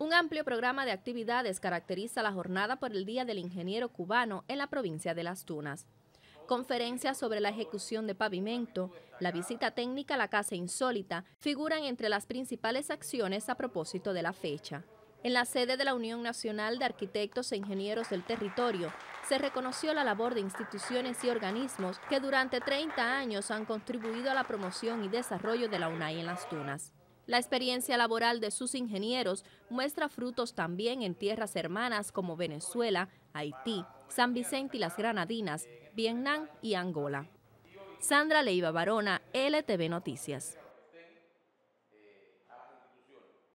Un amplio programa de actividades caracteriza la jornada por el Día del Ingeniero Cubano en la provincia de Las Tunas. Conferencias sobre la ejecución de pavimento, la visita técnica a la Casa Insólita figuran entre las principales acciones a propósito de la fecha. En la sede de la Unión Nacional de Arquitectos e Ingenieros del Territorio se reconoció la labor de instituciones y organismos que durante 30 años han contribuido a la promoción y desarrollo de la UNAI en las Tunas. La experiencia laboral de sus ingenieros muestra frutos también en tierras hermanas como Venezuela, Haití, San Vicente y las Granadinas, Vietnam y Angola. Sandra Leiva Barona, LTV Noticias.